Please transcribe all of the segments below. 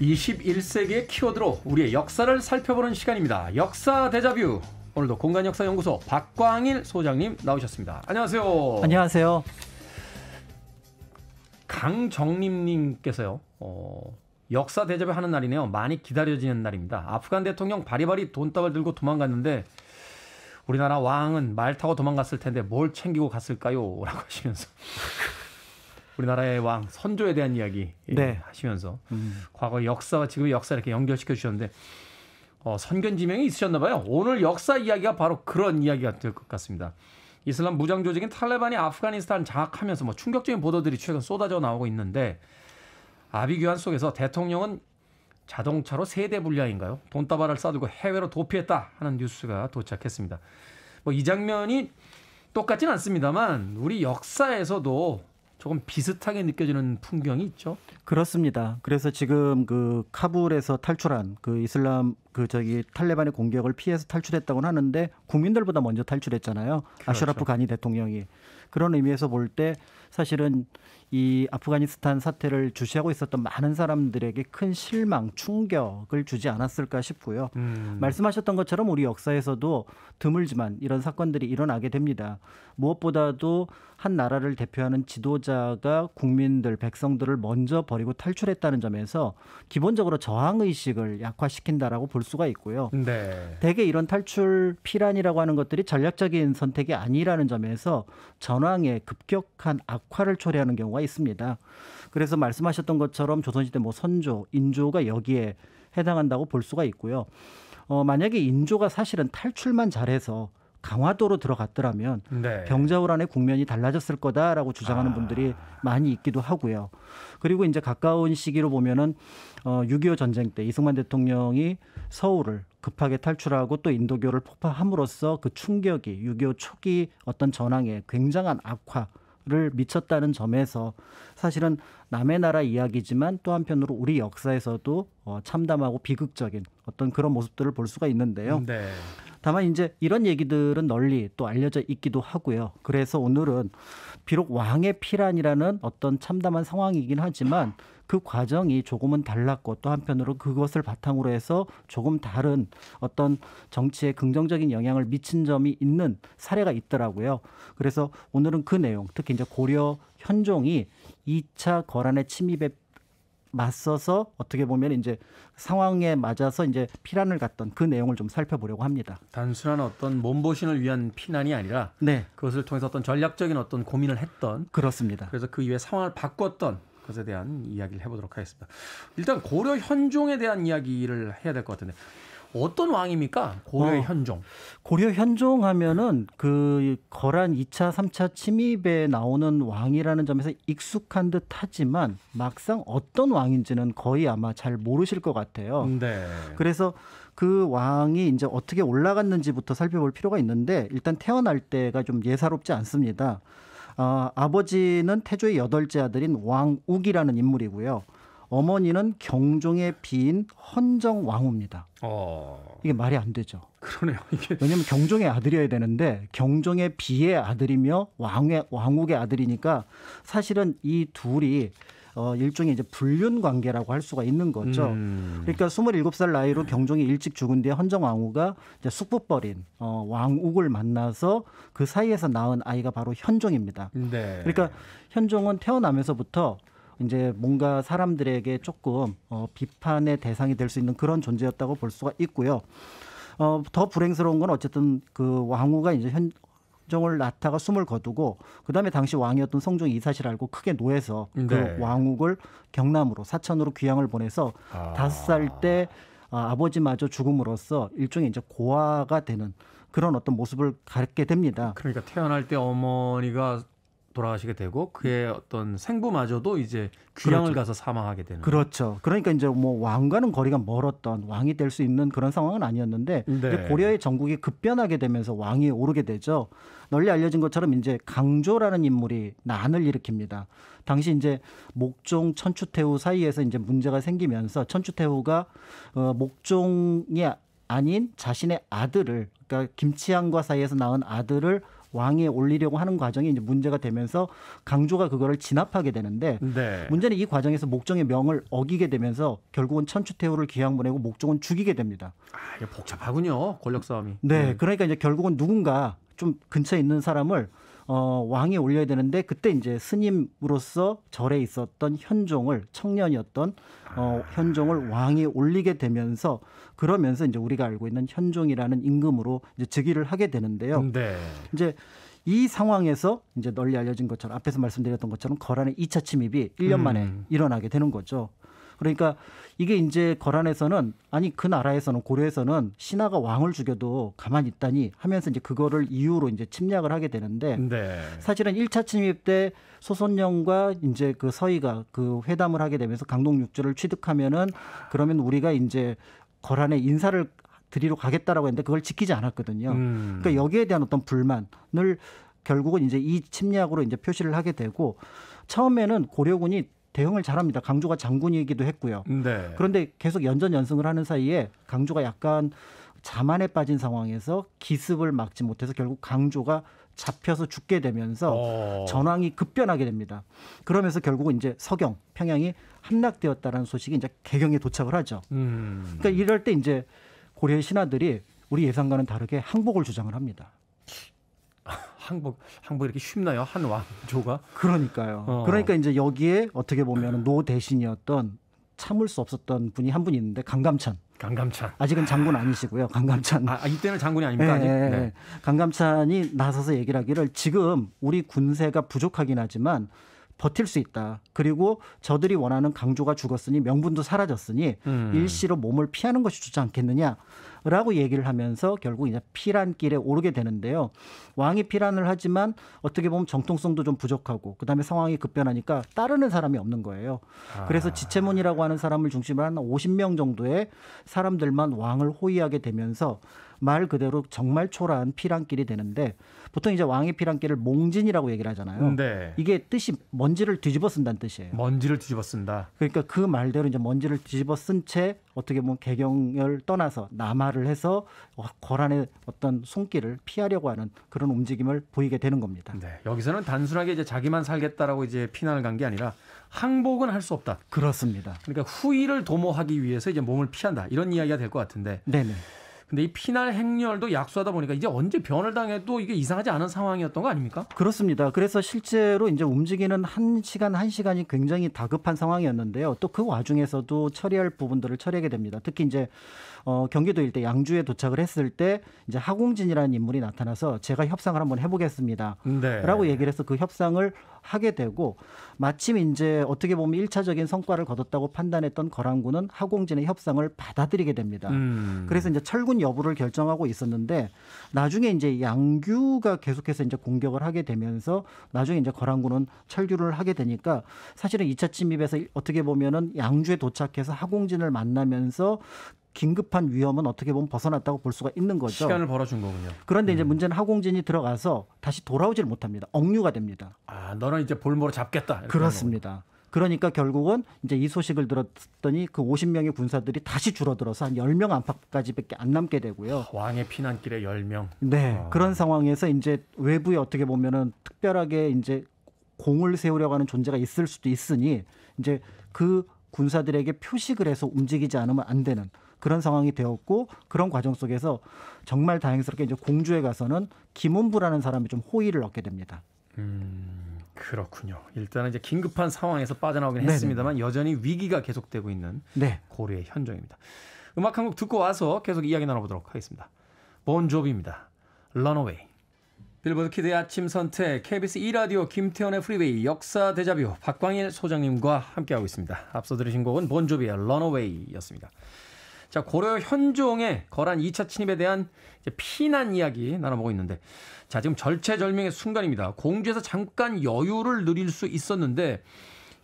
21세기의 키워드로 우리의 역사를 살펴보는 시간입니다. 역사 대자뷰. 오늘도 공간역사연구소 박광일 소장님 나오셨습니다. 안녕하세요. 안녕하세요. 강정림님께서요. 어, 역사 대자뷰 하는 날이네요. 많이 기다려지는 날입니다. 아프간 대통령 바리바리 돈다발 들고 도망갔는데 우리나라 왕은 말 타고 도망갔을 텐데 뭘 챙기고 갔을까요? 라고 하시면서 우리나라의 왕 선조에 대한 이야기 예, 네. 하시면서 음. 과거 역사와 지금의 역사 이렇게 연결시켜 주셨는데 어, 선견지명이 있으셨나 봐요. 오늘 역사 이야기가 바로 그런 이야기가 될 것 같습니다. 이슬람 무장 조직인 탈레반이 아프가니스탄 장악하면서 뭐 충격적인 보도들이 최근 쏟아져 나오고 있는데 아비규환 속에서 대통령은 자동차로 세대 불량인가요? 돈다발을 싸들고 해외로 도피했다 하는 뉴스가 도착했습니다. 뭐 이 장면이 똑같진 않습니다만 우리 역사에서도 조금 비슷하게 느껴지는 풍경이 있죠. 그렇습니다. 그래서 지금 그 카불에서 탈출한 그 이슬람 그 저기 탈레반의 공격을 피해서 탈출했다고는 하는데 국민들보다 먼저 탈출했잖아요. 그렇죠. 아슈라프 가니 대통령이 그런 의미에서 볼 때 사실은 이 아프가니스탄 사태를 주시하고 있었던 많은 사람들에게 큰 실망, 충격을 주지 않았을까 싶고요. 음. 말씀하셨던 것처럼 우리 역사에서도 드물지만 이런 사건들이 일어나게 됩니다. 무엇보다도 한 나라를 대표하는 지도자가 국민들, 백성들을 먼저 버리고 탈출했다는 점에서 기본적으로 저항 의식을 약화시킨다라고 볼수 수가 있고요. 네. 대개 이런 탈출 피란이라고 하는 것들이 전략적인 선택이 아니라는 점에서 전황에 급격한 악화를 초래하는 경우가 있습니다. 그래서 말씀하셨던 것처럼 조선시대 뭐 선조, 인조가 여기에 해당한다고 볼 수가 있고요. 어, 만약에 인조가 사실은 탈출만 잘해서 강화도로 들어갔더라면 네. 병자호란의 국면이 달라졌을 거다라고 주장하는 아. 분들이 많이 있기도 하고요. 그리고 이제 가까운 시기로 보면은 어, 6.25 전쟁 때 이승만 대통령이 서울을 급하게 탈출하고 또 인도교를 폭파함으로써 그 충격이 6.25 초기 어떤 전황에 굉장한 악화 를 미쳤다는 점에서 사실은 남의 나라 이야기지만 또 한편으로 우리 역사에서도 어, 참담하고 비극적인 어떤 그런 모습들을 볼 수가 있는데요. 네. 다만 이제 이런 얘기들은 널리 또 알려져 있기도 하고요. 그래서 오늘은 비록 왕의 피란이라는 어떤 참담한 상황이긴 하지만 그 과정이 조금은 달랐고 또 한편으로 그것을 바탕으로 해서 조금 다른 어떤 정치에 긍정적인 영향을 미친 점이 있는 사례가 있더라고요. 그래서 오늘은 그 내용, 특히 이제 고려 현종이 2차 거란의 침입에 맞서서 어떻게 보면 이제 상황에 맞아서 이제 피난을 갔던 그 내용을 좀 살펴보려고 합니다. 단순한 어떤 몸보신을 위한 피난이 아니라 네. 그것을 통해서 어떤 전략적인 어떤 고민을 했던 그렇습니다. 그래서 그 이후에 상황을 바꿨던 것에 대한 이야기를 해보도록 하겠습니다. 일단 고려 현종에 대한 이야기를 해야 될 것 같은데 어떤 왕입니까? 고려 어, 현종. 고려 현종 하면은 그 거란 2차, 3차 침입에 나오는 왕이라는 점에서 익숙한 듯 하지만 막상 어떤 왕인지는 거의 아마 잘 모르실 것 같아요. 네. 그래서 그 왕이 이제 어떻게 올라갔는지부터 살펴볼 필요가 있는데 일단 태어날 때가 좀 예사롭지 않습니다. 어, 아버지는 태조의 여덟째 아들인 왕욱이라는 인물이고요. 어머니는 경종의 비인 헌정왕후입니다. 어. 이게 말이 안 되죠. 그러네요. 이게 왜냐하면 경종의 아들이어야 되는데 경종의 비의 아들이며 왕의 왕욱의 아들이니까 사실은 이 둘이 어, 일종의 이제 불륜 관계라고 할 수가 있는 거죠. 음. 그러니까 스물살 나이로 경종이 일찍 죽은 뒤에 헌정왕후가 이제 숙부벌인 어, 왕욱을 만나서 그 사이에서 낳은 아이가 바로 현종입니다. 네. 그러니까 현종은 태어나면서부터 이제 뭔가 사람들에게 조금 어, 비판의 대상이 될 수 있는 그런 존재였다고 볼 수가 있고요. 어, 더 불행스러운 건 어쨌든 그 왕후가 이제 현, 정을 낳다가 숨을 거두고 그다음에 당시 왕이었던 성종 이사실 알고 크게 노해서 그 네. 그 왕욱을 경남으로 사천으로 귀향을 보내서 아. 다섯 아. 살때 아버지마저 죽음으로써 일종의 이제 고아가 되는 그런 어떤 모습을 갖게 됩니다. 그러니까 태어날 때 어머니가 돌아가시게 되고 그의 음. 어떤 생부마저도 이제 귀양을 그렇죠. 가서 사망하게 되는 그렇죠. 그러니까 이제 뭐 왕과는 거리가 멀었던 왕이 될 수 있는 그런 상황은 아니었는데 네. 고려의 정국이 급변하게 되면서 왕이 오르게 되죠. 널리 알려진 것처럼 이제 강조라는 인물이 난을 일으킵니다. 당시 이제 목종 천추태후 사이에서 이제 문제가 생기면서 천추태후가 어, 목종이 아닌 자신의 아들을 그러니까 김치양과 사이에서 낳은 아들을 왕에 올리려고 하는 과정이 이제 문제가 되면서 강조가 그거를 진압하게 되는데 네. 문제는 이 과정에서 목종의 명을 어기게 되면서 결국은 천추태후를 기양 보내고 목종은 죽이게 됩니다. 아, 이게 복잡하군요. 권력 싸움이. 네. 네. 그러니까 이제 결국은 누군가 좀 근처에 있는 사람을 어, 왕에 올려야 되는데 그때 이제 스님으로서 절에 있었던 현종을 청년이었던 어, 아. 현종을 왕에 올리게 되면서 그러면서 이제 우리가 알고 있는 현종이라는 임금으로 이제 즉위를 하게 되는데요. 네. 이제 이 상황에서 이제 널리 알려진 것처럼 앞에서 말씀드렸던 것처럼 거란의 2차 침입이 1년 만에 음. 일어나게 되는 거죠. 그러니까 이게 이제 거란에서는 아니 그 나라에서는 고려에서는 신하가 왕을 죽여도 가만히 있다니 하면서 이제 그거를 이유로 이제 침략을 하게 되는데 네. 사실은 1차 침입 때 소선영과 이제 그 서희가 그 회담을 하게 되면서 강동 육조를 취득하면은 그러면 우리가 이제 거란의 인사를 드리러 가겠다라고 했는데 그걸 지키지 않았거든요. 음. 그러니까 여기에 대한 어떤 불만을 결국은 이제 이 침략으로 이제 표시를 하게 되고 처음에는 고려군이 대응을 잘합니다. 강조가 장군이기도 했고요. 네. 그런데 계속 연전 연승을 하는 사이에 강조가 약간 자만에 빠진 상황에서 기습을 막지 못해서 결국 강조가 잡혀서 죽게 되면서 오. 어. 전황이 급변하게 됩니다. 그러면서 결국은 이제 서경 평양이 함락되었다는 소식이 이제 개경에 도착을 하죠. 음. 그러니까 이럴 때 이제 고려의 신하들이 우리 예상과는 다르게 항복을 주장을 합니다. 항복 항복 이렇게 쉽나요? 한 왕조가? 그러니까요. 어. 그러니까 이제 여기에 어떻게 보면 노 대신이었던 참을 수 없었던 분이 한 분이 있는데 강감찬. 강감찬. 아직은 장군 아니시고요. 강감찬. 아, 아 이때는 장군이 아닙니까? 네, 아직. 예, 예, 예. 네. 강감찬이 나서서 얘기를 하기를 지금 우리 군세가 부족하긴 하지만 버틸 수 있다. 그리고 저들이 원하는 강조가 죽었으니 명분도 사라졌으니 음. 일시로 몸을 피하는 것이 좋지 않겠느냐라고 얘기를 하면서 결국 이제 피란길에 오르게 되는데요. 왕이 피란을 하지만 어떻게 보면 정통성도 좀 부족하고 그다음에 상황이 급변하니까 따르는 사람이 없는 거예요. 아. 그래서 지체몬이라고 하는 사람을 중심으로 한 50명 정도의 사람들만 왕을 호위하게 되면서 말 그대로 정말 초라한 피란길이 되는데 보통 이제 왕의 피란길을 몽진이라고 얘기를 하잖아요. 네. 이게 뜻이 먼지를 뒤집어 쓴다는 뜻이에요. 먼지를 뒤집어 쓴다. 그러니까 그 말대로 이제 먼지를 뒤집어 쓴 채 어떻게 보면 개경을 떠나서 남하를 해서 거란의 어, 어떤 손길을 피하려고 하는 그런 움직임을 보이게 되는 겁니다. 네. 여기서는 단순하게 이제 자기만 살겠다라고 이제 피난을 간 게 아니라 항복은 할 수 없다. 그렇습니다. 그러니까 후위를 도모하기 위해서 이제 몸을 피한다. 이런 이야기가 될 것 같은데. 네네. 근데 이 피날 행렬도 약수하다 보니까 이제 언제 변을 당해도 이게 이상하지 않은 상황이었던 거 아닙니까? 그렇습니다. 그래서 실제로 이제 움직이는 한 시간 한 시간이 굉장히 다급한 상황이었는데요. 또 그 와중에서도 처리할 부분들을 처리하게 됩니다. 특히 이제 어, 경기도 일대 양주에 도착을 했을 때 이제 하공진이라는 인물이 나타나서 제가 협상을 한번 해보겠습니다. 네. 라고 얘기를 해서 그 협상을 하게 되고 마침 이제 어떻게 보면 일차적인 성과를 거뒀다고 판단했던 거란군은 하공진의 협상을 받아들이게 됩니다. 음. 그래서 이제 철군 여부를 결정하고 있었는데 나중에 이제 양규가 계속해서 이제 공격을 하게 되면서 나중에 이제 거란군은 철규를 하게 되니까 사실은 이차 침입에서 어떻게 보면은 양주에 도착해서 하공진을 만나면서 긴급한 위험은 어떻게 보면 벗어났다고 볼 수가 있는 거죠. 시간을 벌어준 거군요. 그런데 음. 이제 문제는 하공진이 들어가서 다시 돌아오질 못합니다. 억류가 됩니다. 아, 너는 이제 볼모로 잡겠다. 그렇습니다. 그러니까 결국은 이제 이 소식을 들었더니 그 50명의 군사들이 다시 줄어들어서 한 10명 안팎까지밖에 안 남게 되고요. 왕의 피난길에 10명. 네. 아. 그런 상황에서 이제 외부에 어떻게 보면은 특별하게 이제 공을 세우려고 하는 존재가 있을 수도 있으니 이제 그 군사들에게 표식을 해서 움직이지 않으면 안 되는 그런 상황이 되었고 그런 과정 속에서 정말 다행스럽게 이제 공주에 가서는 김원부라는 사람이 좀 호의를 얻게 됩니다. 음, 그렇군요. 일단은 이제 긴급한 상황에서 빠져나오긴 네네. 했습니다만 여전히 위기가 계속되고 있는 네. 고려의 현정입니다. 음악 한 곡 듣고 와서 계속 이야기 나눠보도록 하겠습니다. 본조비입니다. 런어웨이. 빌보드 키드의 아침 선택, KBS 2라디오 김태원의 프리웨이, 역사 대자뷰, 박광일 소장님과 함께하고 있습니다. 앞서 들으신 곡은 본조비의 런어웨이였습니다. 자, 고려 현종의 거란 2차 침입에 대한 피난 이야기 나눠보고 있는데, 자, 지금 절체절명의 순간입니다. 공주에서 잠깐 여유를 누릴 수 있었는데,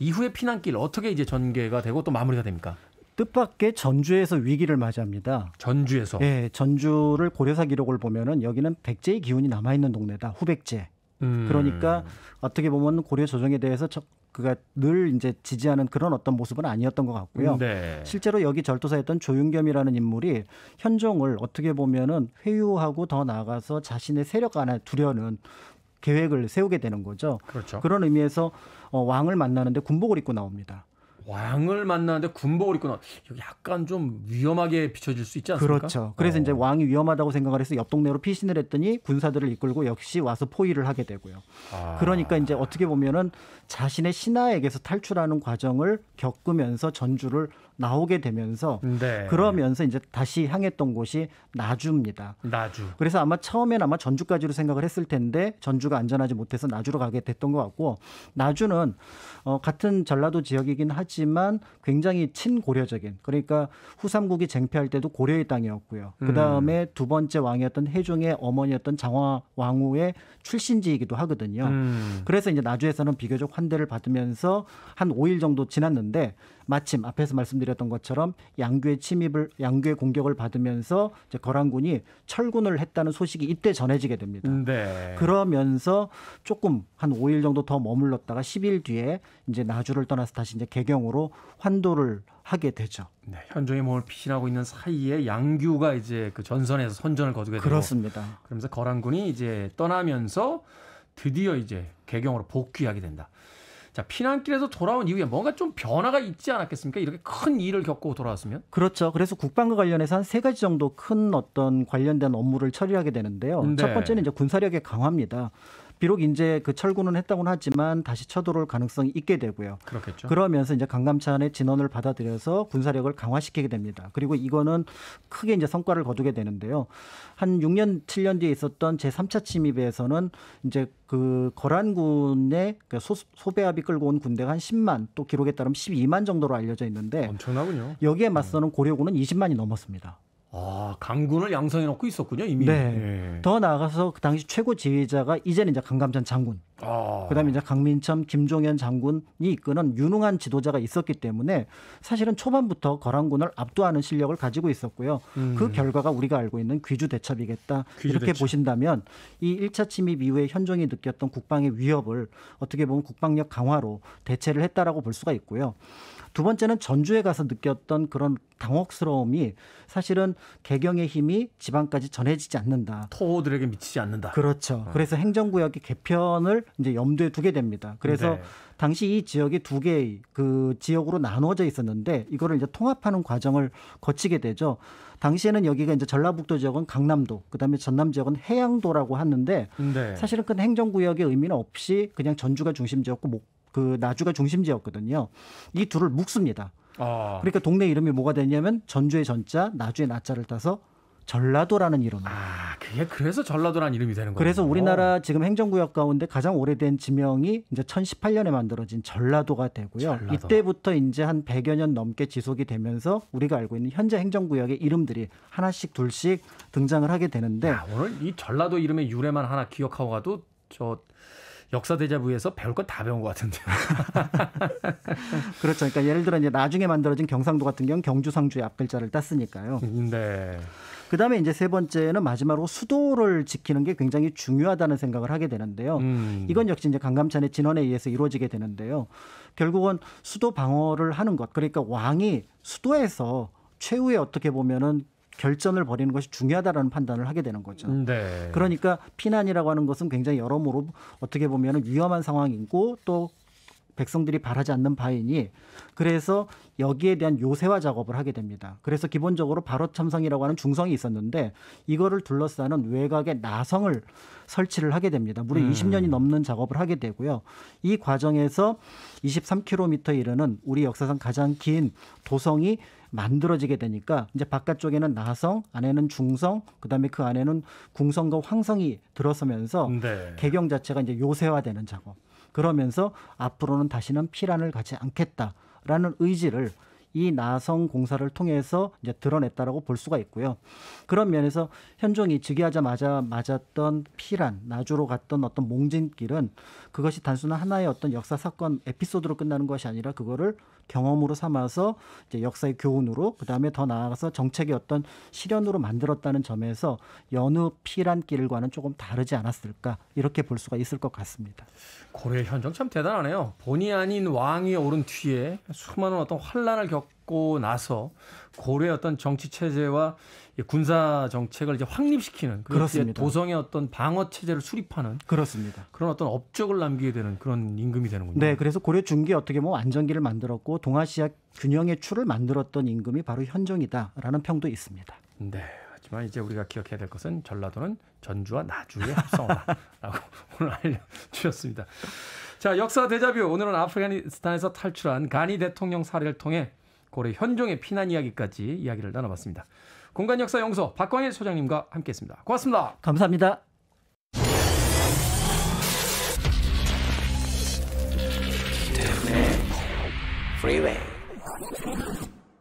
이후의 피난길 어떻게 이제 전개가 되고 또 마무리가 됩니까? 뜻밖의 전주에서 위기를 맞이합니다. 전주에서? 예, 전주를 고려사 기록을 보면은 여기는 백제의 기운이 남아있는 동네다. 후백제. 음. 그러니까 어떻게 보면 고려 조정에 대해서 그가 늘 이제 지지하는 그런 어떤 모습은 아니었던 것 같고요. 음, 네. 실제로 여기 절도사였던 조윤겸이라는 인물이 현종을 어떻게 보면은 회유하고 더 나아가서 자신의 세력 안에 두려는 계획을 세우게 되는 거죠. 그렇죠. 그런 의미에서 어, 왕을 만나는데 군복을 입고 나옵니다. 왕을 만나는데 군복을 입고 나 약간 좀 위험하게 비춰질 수 있지 않습니까? 그렇죠. 그래서 어. 이제 왕이 위험하다고 생각을 해서 옆 동네로 피신을 했더니 군사들을 이끌고 역시 와서 포위를 하게 되고요. 아. 그러니까 이제 어떻게 보면은 자신의 신하에게서 탈출하는 과정을 겪으면서 전주를 나오게 되면서 네. 그러면서 이제 다시 향했던 곳이 나주입니다. 나주. 그래서 아마 처음엔 아마 전주까지로 생각을 했을 텐데 전주가 안전하지 못해서 나주로 가게 됐던 것 같고 나주는 어, 같은 전라도 지역이긴 하지만 굉장히 친고려적인 그러니까 후삼국이 쟁패할 때도 고려의 땅이었고요. 그 다음에 음. 두 번째 왕이었던 해종의 어머니였던 장화 왕후의 출신지이기도 하거든요. 음. 그래서 이제 나주에서는 비교적 환대를 받으면서 한 5일 정도 지났는데 마침 앞에서 말씀드렸던 것처럼 양교의 침입을 양교의 공격을 받으면서 이제 거란군이 철군을 했다는 소식이 이때 전해지게 됩니다. 네. 그러면서 조금 한 5일 정도 더 머물렀다가 10일 뒤에 이제 나주를 떠나서 다시 이제 개경으로 환도를 하게 되죠. 네, 현종의 몸을 피신하고 있는 사이에 양규가 이제 그 전선에서 선전을 거두게 되고 그렇습니다. 그러면서 거란군이 이제 떠나면서 드디어 이제 개경으로 복귀하게 된다. 자, 피난길에서 돌아온 이후에 뭔가 좀 변화가 있지 않았겠습니까? 이렇게 큰 일을 겪고 돌아왔으면? 그렇죠. 그래서 국방과 관련해서 한 세 가지 정도 큰 어떤 관련된 업무를 처리하게 되는데요. 네. 첫 번째는 이제 군사력의 강화입니다. 비록 이제 그 철군은 했다고는 하지만 다시 쳐들어올 가능성이 있게 되고요. 그렇겠죠. 그러면서 이제 강감찬의 진원을 받아들여서 군사력을 강화시키게 됩니다. 그리고 이거는 크게 이제 성과를 거두게 되는데요. 한 6년, 7년 뒤에 있었던 제3차 침입에서는 이제 그 거란군의 그 소, 소배합이 끌고 온 군대가 한 10만 또 기록에 따르면 12만 정도로 알려져 있는데 엄청나군요. 여기에 맞서는 고려군은 20만이 넘었습니다. 아, 강군을 양성해 놓고 있었군요, 이미. 네. 네. 더 나아가서 그 당시 최고 지휘자가 이제는 이제 강감찬 장군. 아. 그다음에 이제 강민첨, 김종현 장군이 이끄는 유능한 지도자가 있었기 때문에 사실은 초반부터 거란군을 압도하는 실력을 가지고 있었고요. 음. 그 결과가 우리가 알고 있는 귀주 대첩이겠다. 귀주 이렇게 대첩. 보신다면 이 1차 침입 이후에 현종이 느꼈던 국방의 위협을 어떻게 보면 국방력 강화로 대체를 했다라고 볼 수가 있고요. 두 번째는 전주에 가서 느꼈던 그런 당혹스러움이 사실은 개경의 힘이 지방까지 전해지지 않는다. 토호들에게 미치지 않는다. 그렇죠. 네. 그래서 행정구역의 개편을 이제 염두에 두게 됩니다. 그래서 네. 당시 이 지역이 두 개의 그 지역으로 나누어져 있었는데 이거를 이제 통합하는 과정을 거치게 되죠. 당시에는 여기가 이제 전라북도 지역은 강남도, 그다음에 전남 지역은 해양도라고 하는데 네. 사실은 그 행정구역의 의미는 없이 그냥 전주가 중심지였고 그 나주가 중심지였거든요. 이 둘을 묶습니다. 아. 그러니까 동네 이름이 뭐가 되냐면 전주의 전자, 나주의 나자를 따서 전라도라는 이름으로. 아, 그게 그래서 전라도라는 이름이 되는 거예요. 그래서 우리나라 지금 행정구역 가운데 가장 오래된 지명이 이제 1018년에 만들어진 전라도가 되고요. 전라도. 이때부터 이제 한 100여 년 넘게 지속이 되면서 우리가 알고 있는 현재 행정구역의 이름들이 하나씩 둘씩 등장을 하게 되는데 야, 오늘 이 전라도 이름의 유래만 하나 기억하고 가도 저 역사 대자부에서 배울 건 다 배운 것 같은데요. 그렇죠. 그러니까 예를 들어 이제 나중에 만들어진 경상도 같은 경우 경주 상주의 앞글자를 땄으니까요. 네. 그다음에 이제 세 번째는 마지막으로 수도를 지키는 게 굉장히 중요하다는 생각을 하게 되는데요. 음. 이건 역시 이제 강감찬의 진언에 의해서 이루어지게 되는데요. 결국은 수도 방어를 하는 것. 그러니까 왕이 수도에서 최후에 어떻게 보면은 결전을 벌이는 것이 중요하다라는 판단을 하게 되는 거죠. 음, 네. 그러니까 피난이라고 하는 것은 굉장히 여러모로 어떻게 보면 위험한 상황이고 또 백성들이 바라지 않는 바이니 그래서 여기에 대한 요새화 작업을 하게 됩니다. 그래서 기본적으로 바로 참성이라고 하는 중성이 있었는데 이거를 둘러싸는 외곽에 나성을 설치를 하게 됩니다. 무려 음. 20년이 넘는 작업을 하게 되고요. 이 과정에서 2 3 k m 이르는 우리 역사상 가장 긴 도성이 만들어지게 되니까 이제 바깥쪽에는 나성, 안에는 중성, 그다음에 그 안에는 궁성과 황성이 들어서면서 네. 개경 자체가 이제 요새화되는 작업. 그러면서 앞으로는 다시는 피란을 가지 않겠다라는 의지를 이 나성 공사를 통해서 이제 드러냈다라고 볼 수가 있고요. 그런 면에서 현종이 즉위하자마자 맞았던 피란, 나주로 갔던 어떤 몽진길은 그것이 단순한 하나의 어떤 역사 사건 에피소드로 끝나는 것이 아니라 그거를 경험으로 삼아서 이제 역사의 교훈으로 그다음에 더 나아가서 정책의 어떤 실현으로 만들었다는 점에서 연느 피란길과는 조금 다르지 않았을까 이렇게 볼 수가 있을 것 같습니다. 고려 현정 참 대단하네요. 본의 아닌 왕이 오른 뒤에 수많은 어떤 환란을 겪고 나서 고려의 어떤 정치 체제와 군사 정책을 이제 확립시키는 그 그렇습니다. 도성의 어떤 방어 체제를 수립하는 그렇습니다. 그런 어떤 업적을 남기게 되는 그런 임금이 되는군요. 네, 그래서 고려 중기 어떻게 보면 안정기를 만들었고 동아시아 균형의 추를 만들었던 임금이 바로 현종이다라는 평도 있습니다. 네. 하지만 이제 우리가 기억해야 될 것은 전라도는 전주와 나주의 합성어다라고 오늘 알려주셨습니다. 자, 역사 대자뷰. 오늘은 아프가니스탄에서 탈출한 가니 대통령 사례를 통해 고래 현종의 피난 이야기까지 이야기를 나눠봤습니다. 공간역사 연구소 박광일 소장님과 함께했습니다. 고맙습니다. 감사합니다. Freeway.